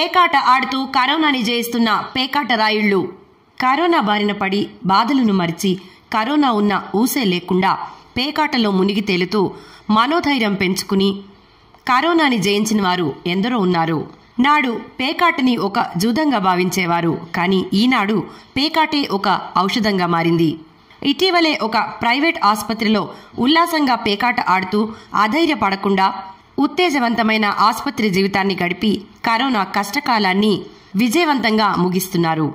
పేకాట ఆడుతూ కరోనాని జయిస్తున్న పేకాట రాయుళ్ళు కరోనా బారిన పడి బాధలను మరిచి కరోనా ఉన్న ఊసే లేకుండా పేకాటలో మునిగి తేలుతూ మనోధైర్యం పెంచుకుని కరోనాని జయించిన వారు ఎందరో ఉన్నారు నాడు పేకాటని ఒక జూదంగా భావించేవారు కానీ ఈనాడు పేకాటే ఒక ఔషధంగా మారింది ఇటీవలే ఒక ప్రైవేట్ ఆసుపత్రిలో ఉల్లాసంగా పేకాట ఆడుతూ అధైర్యపడకుండా ఉత్తేజవంతమైన ఆసుపత్రి జీవితాన్ని గడిపి కరోనా కష్టకాలాన్ని విజయవంతంగా ముగిస్తున్నారు